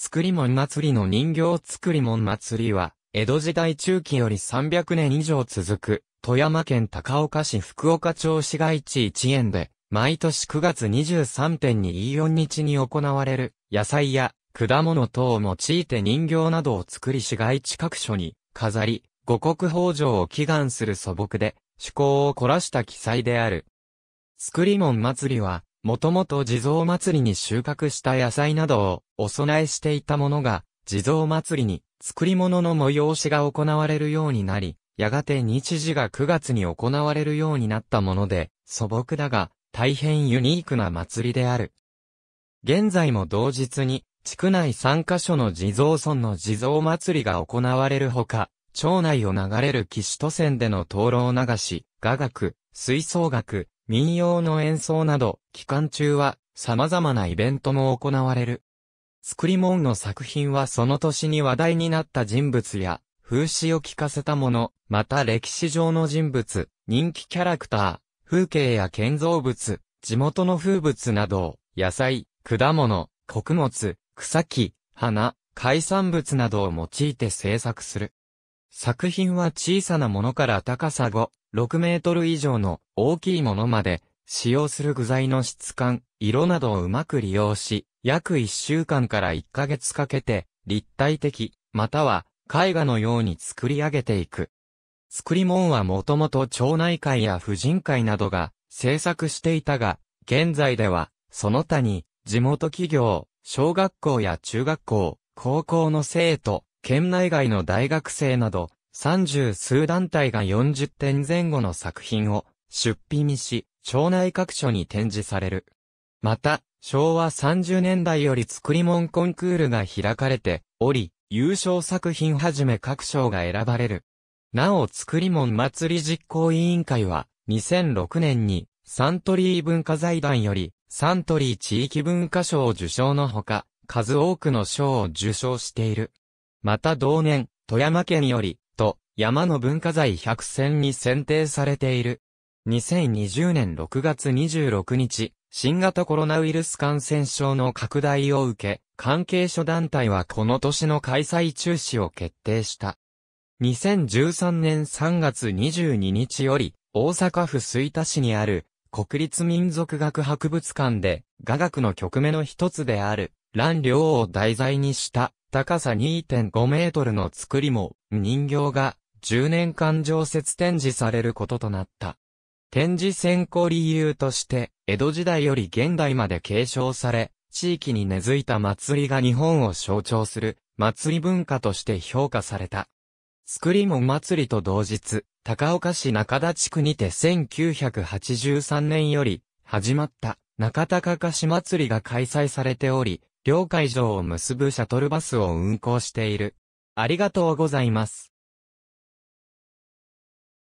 作り物祭りの人形作り物祭りは、江戸時代中期より300年以上続く、富山県高岡市福岡町市街地一円で、毎年9月23.24日に行われる、野菜や果物等を用いて人形などを作り市街地各所に飾り、五穀豊穣を祈願する素朴で、趣向を凝らした記載である。作り物祭りは、もともと地蔵祭りに収穫した野菜などを、お供えしていたものが、地蔵祭りに、作り物の催しが行われるようになり、やがて日時が9月に行われるようになったもので、素朴だが、大変ユニークな祭りである。現在も同日に、地区内3カ所の地蔵村の地蔵祭りが行われるほか、町内を流れる岸都線での灯籠流し、雅楽、吹奏楽、民謡の演奏など、期間中は様々なイベントも行われる。作りンの作品はその年に話題になった人物や、風刺を聞かせたもの、また歴史上の人物、人気キャラクター、風景や建造物、地元の風物など、野菜、果物、穀物、草木、花、海産物などを用いて制作する。作品は小さなものから高さ5、6メートル以上の大きいものまで、使用する具材の質感、色などをうまく利用し、約1週間から1ヶ月かけて、立体的、または絵画のように作り上げていく。作り物はもともと町内会や婦人会などが制作していたが、現在では、その他に、地元企業、小学校や中学校、高校の生徒、県内外の大学生など、三十数団体が40点前後の作品を出品し、町内各所に展示される。また、昭和30年代より作り物コンクールが開かれており、優勝作品はじめ各賞が選ばれる。なお作り物祭り実行委員会は、2006年にサントリー文化財団よりサントリー地域文化賞受賞のほか、数多くの賞を受賞している。また同年、富山県より、と、山の文化財100選に選定されている。2020年6月26日、新型コロナウイルス感染症の拡大を受け、関係諸団体はこの年の開催中止を決定した。2013年3月22日より、大阪府吹田市にある、国立民族学博物館で、雅楽の曲目の一つである、乱陵を題材にした、高さ2.5メートルの作りも、人形が、10年間常設展示されることとなった。展示選考理由として、江戸時代より現代まで継承され、地域に根付いた祭りが日本を象徴する、祭り文化として評価された。作りも祭りと同日、高岡市中田地区にて1983年より、始まった、中田かかし祭りが開催されており、両会場を結ぶシャトルバスを運行している。ありがとうございます。